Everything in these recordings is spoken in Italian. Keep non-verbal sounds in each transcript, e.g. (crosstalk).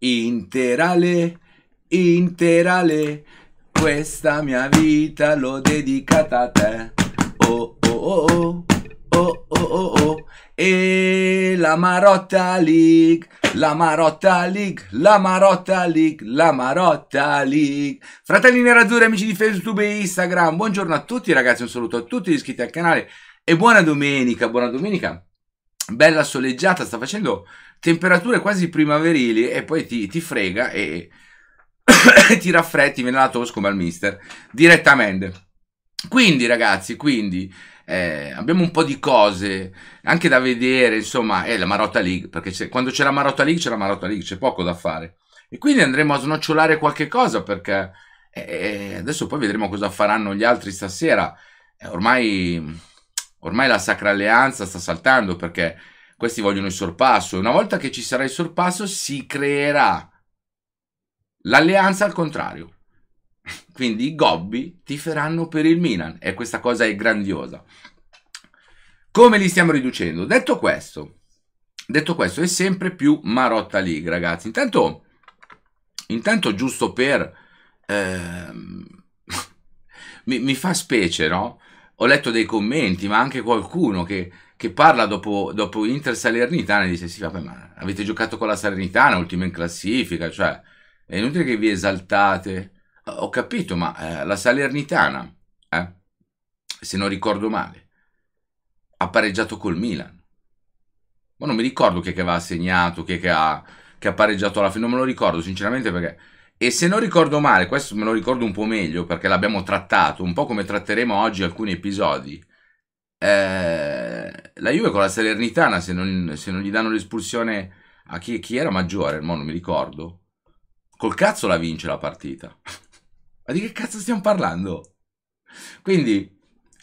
Interale, interale, questa mia vita l'ho dedicata a te. Oh oh oh oh, oh oh oh oh, e la Marotta League, la Marotta League, la Marotta League, la Marotta League. Fratelli nerazzurri, amici di Facebook e Instagram, buongiorno a tutti ragazzi, un saluto a tutti gli iscritti al canale e buona domenica, buona domenica bella soleggiata, sta facendo temperature quasi primaverili e poi ti, ti frega e (coughs) ti raffretti, viene la tos come al mister, direttamente. Quindi ragazzi, quindi eh, abbiamo un po' di cose anche da vedere, insomma, è la Marotta League, perché quando c'è la Marotta League c'è la Marotta League, c'è poco da fare. E quindi andremo a snocciolare qualche cosa perché eh, eh adesso poi vedremo cosa faranno gli altri stasera. Eh, ormai ormai la Sacra Alleanza sta saltando perché questi vogliono il sorpasso. Una volta che ci sarà il sorpasso si creerà l'alleanza al contrario. (laughs) Quindi i gobbi ti tiferanno per il Milan e questa cosa è grandiosa. Come li stiamo riducendo? Detto questo, detto questo è sempre più Marotta League, ragazzi. Intanto, intanto giusto per... Eh, (laughs) mi, mi, fa specie, no? ho letto dei commenti, ma anche qualcuno che, che parla dopo, dopo Inter Salernitana e dice sì, vabbè, ma avete giocato con la Salernitana, ultima in classifica, cioè è inutile che vi esaltate. Ho capito, ma eh, la Salernitana, eh, se non ricordo male, ha pareggiato col Milan. Ma non mi ricordo chi è che aveva segnato, chi è che ha, che ha pareggiato alla fine, non me lo ricordo sinceramente perché e se non ricordo male, questo me lo ricordo un po' meglio perché l'abbiamo trattato, un po' come tratteremo oggi alcuni episodi. Eh, la Juve con la Salernitana, se non, se non gli danno l'espulsione a chi, chi, era maggiore, mo non mi ricordo, col cazzo la vince la partita. (laughs) Ma di che cazzo stiamo parlando? Quindi,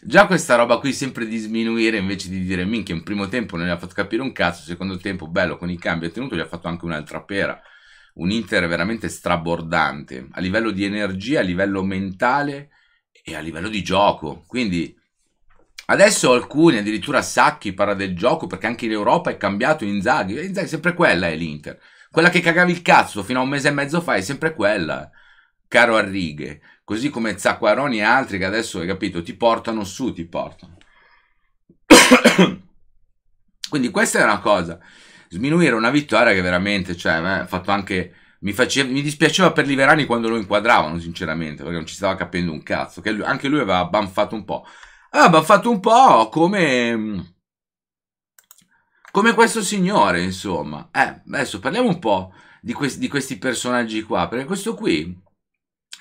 già questa roba qui sempre di sminuire invece di dire minchia, in primo tempo non gli ha fatto capire un cazzo, secondo tempo bello con i cambi ha tenuto, gli ha fatto anche un'altra pera un Inter veramente strabordante a livello di energia, a livello mentale e a livello di gioco. Quindi adesso alcuni, addirittura Sacchi parla del gioco perché anche in Europa è cambiato Inzaghi. Eh, Inzaghi sempre quella è eh, l'Inter. Quella che cagavi il cazzo fino a un mese e mezzo fa è sempre quella, caro Arrighe. Così come Zacquaroni e altri che adesso, hai capito, ti portano su, ti portano. (coughs) Quindi questa è una cosa sminuire una vittoria che veramente, cioè, beh, fatto anche... Mi, faceva, mi, dispiaceva per Liverani quando lo inquadravano, sinceramente, perché non ci stava capendo un cazzo. Che lui, anche lui aveva banfato un po'. Aveva banfato un po' come. come questo signore, insomma. Eh, adesso parliamo un po' di, questi, di questi personaggi qua, perché questo qui,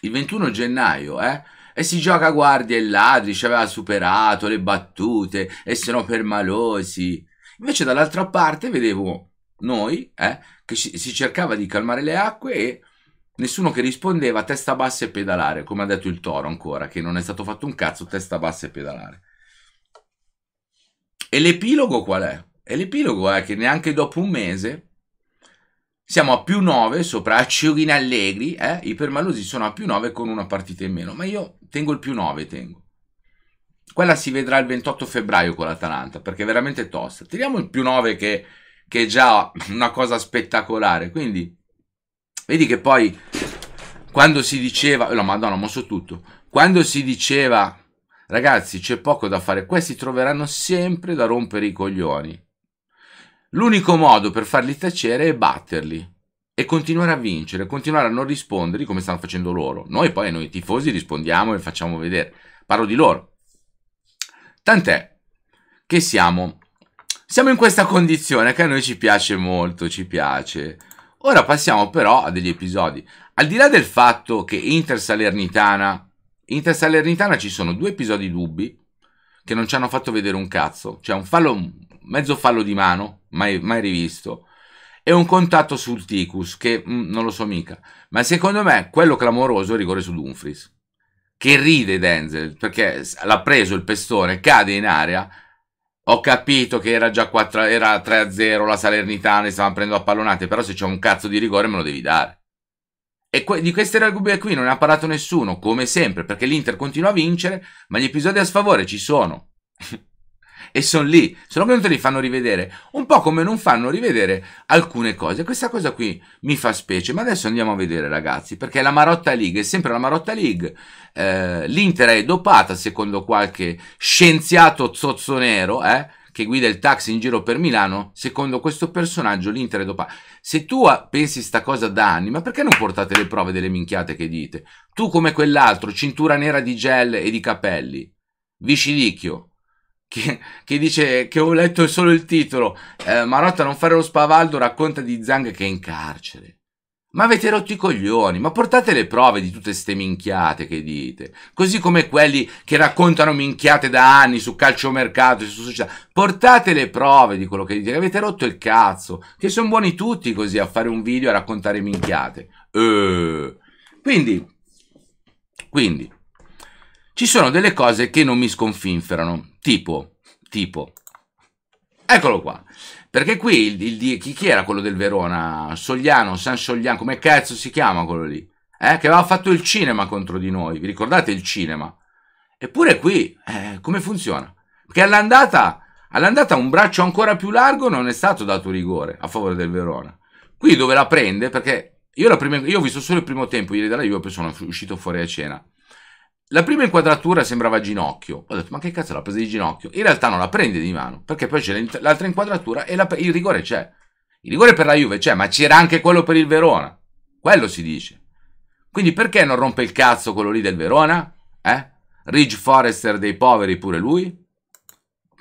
il 21 gennaio, eh e si gioca a guardia e ladri, ci aveva superato le battute, e se no per malosi. Invece dall'altra parte vedevo noi eh, che si, si cercava di calmare le acque e nessuno che rispondeva testa bassa e pedalare, come ha detto il toro ancora, che non è stato fatto un cazzo, testa bassa e pedalare. E l'epilogo qual è? E l'epilogo è che neanche dopo un mese siamo a più 9 sopra Acciughina Allegri, eh? i permalosi sono a più 9 con una partita in meno, ma io tengo il più 9, tengo. Quella si vedrà il 28 febbraio con l'Atalanta, perché è veramente tosta. Tiriamo il più 9 che, che è già una cosa spettacolare. Quindi, vedi che poi, quando si diceva... Oh, no, madonna, ho mosso tutto. Quando si diceva... Ragazzi, c'è poco da fare. Questi troveranno sempre da rompere i coglioni. L'unico modo per farli tacere è batterli e continuare a vincere, continuare a non rispondere come stanno facendo loro. Noi poi, noi tifosi, rispondiamo e facciamo vedere. Parlo di loro. Tant'è che siamo, siamo in questa condizione che a noi ci piace molto, ci piace. Ora passiamo però a degli episodi. Al di là del fatto che Inter Salernitana, Inter Salernitana ci sono due episodi dubbi che non ci hanno fatto vedere un cazzo. C'è cioè, un fallo, mezzo fallo di mano, mai, mai rivisto e un contatto sul Ticus che mh, mm, non lo so mica. Ma secondo me quello clamoroso è il rigore su Dumfries che ride Denzel perché l'ha preso il pestone, cade in aria. Ho capito che era già 4, era 3-0 la Salernitana, stavano prendendo a pallonate, però se c'è un cazzo di rigore me lo devi dare. E que- di queste regole qui non ne ha parlato nessuno, come sempre, perché l'Inter continua a vincere, ma gli episodi a sfavore ci sono. (laughs) e sono lì, sono che non te li fanno rivedere, un po' come non fanno rivedere alcune cose. Questa cosa qui mi fa specie, ma adesso andiamo a vedere ragazzi, perché la Marotta League è sempre la Marotta League, eh, l'Inter è dopata secondo qualche scienziato zozzonero, eh, che guida il taxi in giro per Milano, secondo questo personaggio l'Inter è dopata. Se tu pensi sta cosa da anni, ma perché non portate le prove delle minchiate che dite? Tu come quell'altro, cintura nera di gel e di capelli, viciricchio, che, che, dice che ho letto solo il titolo. Eh, Marotta non fare lo spavaldo racconta di Zang che è in carcere. Ma avete rotto i coglioni, ma portate le prove di tutte queste minchiate che dite. Così come quelli che raccontano minchiate da anni su calciomercato e su società. Portate le prove di quello che dite, che avete rotto il cazzo. Che sono buoni tutti così a fare un video e a raccontare minchiate. Eh. Quindi, quindi, ci sono delle cose che non mi sconfinferano, tipo, tipo, eccolo qua, perché qui il, il, chi, era quello del Verona? Sogliano, San Sogliano, come cazzo si chiama quello lì? Eh, che aveva fatto il cinema contro di noi, vi ricordate il cinema? Eppure qui, eh, come funziona? Perché all'andata, all'andata un braccio ancora più largo non è stato dato rigore a favore del Verona. Qui dove la prende, perché io, prima, io ho visto solo il primo tempo ieri dalla Juve, poi sono uscito fuori a cena. La prima inquadratura sembrava ginocchio. Ho detto, ma che cazzo l'ha presa di ginocchio? In realtà non la prende di mano, perché poi c'è l'altra inquadratura e la, il rigore c'è. Il rigore per la Juve c'è, ma c'era anche quello per il Verona. Quello si dice. Quindi perché non rompe il cazzo quello lì del Verona? Eh? Ridge Forester dei poveri pure lui?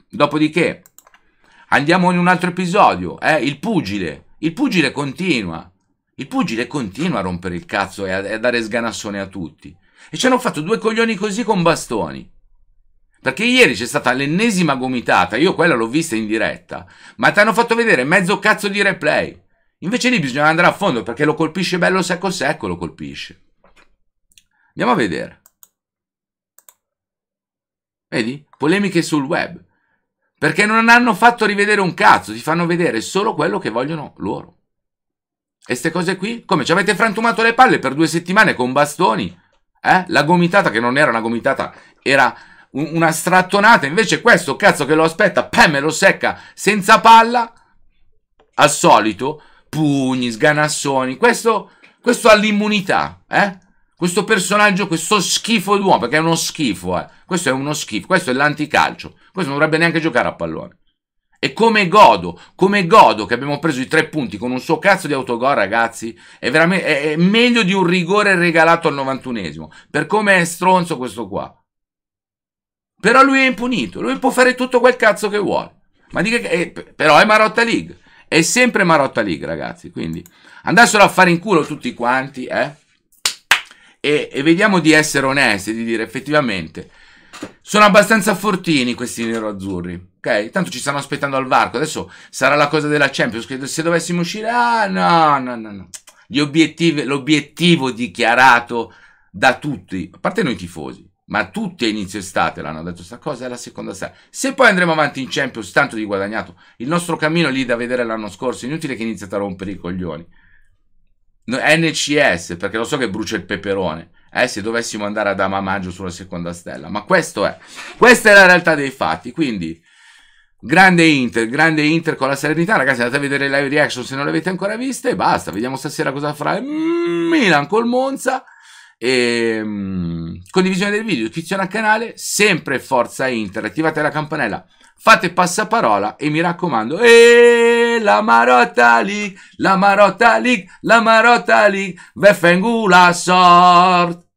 Dopodiché, andiamo in un altro episodio. Eh? Il pugile. Il pugile continua. Il pugile continua a rompere il cazzo e a, a dare sganassone a tutti. E ci hanno fatto due coglioni così con bastoni. Perché ieri c'è stata l'ennesima gomitata, io quella l'ho vista in diretta, ma ti hanno fatto vedere mezzo cazzo di replay. Invece lì bisogna andare a fondo perché lo colpisce bello secco secco, lo colpisce. Andiamo a vedere. Vedi? Polemiche sul web. Perché non hanno fatto rivedere un cazzo, ti fanno vedere solo quello che vogliono loro. E queste cose qui? Come ci avete frantumato le palle per due settimane con bastoni? eh? la gomitata che non era una gomitata, era un, una strattonata, invece questo cazzo che lo aspetta, pam, me lo secca senza palla, al solito, pugni, sganassoni, questo, questo ha l'immunità, eh? Questo personaggio, questo schifo d'uomo, perché è uno schifo, eh? Questo è uno schifo, questo è l'anticalcio, questo non dovrebbe neanche giocare a pallone. E come godo, come godo che abbiamo preso i tre punti con un suo cazzo di autogol, ragazzi, è, veramente, è meglio di un rigore regalato al 91esimo. Per come è stronzo questo qua. Però lui è impunito, lui può fare tutto quel cazzo che vuole. Ma dica che, eh, però è Marotta League. È sempre Marotta League, ragazzi. Quindi andassero a fare in culo tutti quanti, eh? E, e vediamo di essere onesti, di dire effettivamente sono abbastanza fortini questi nero-azzurri. Ok? Tanto ci stanno aspettando al varco. Adesso sarà la cosa della Champions. Se dovessimo uscire... Ah, no, no, no, no. l'obiettivo dichiarato da tutti, a parte noi tifosi, ma tutti a inizio estate l'hanno detto sta cosa, è la seconda strada. Se poi andremo avanti in Champions, tanto di guadagnato. Il nostro cammino lì da vedere l'anno scorso, inutile che iniziate a rompere i coglioni. NCS, perché lo so che brucia il peperone eh, se dovessimo andare ad Amamaggio sulla seconda stella. Ma questo è. Questa è la realtà dei fatti. Quindi, grande Inter, grande Inter con la serenità. Ragazzi, andate a vedere le live reaction se non le avete ancora viste. E basta. Vediamo stasera cosa farà eh, Milan col Monza. E, ehm, mh, condivisione del video, iscrizione al canale. Sempre forza Inter. Attivate la campanella. Fate passaparola e mi raccomando. E la Marotta League, la Marotta League, la Marotta League, la sort.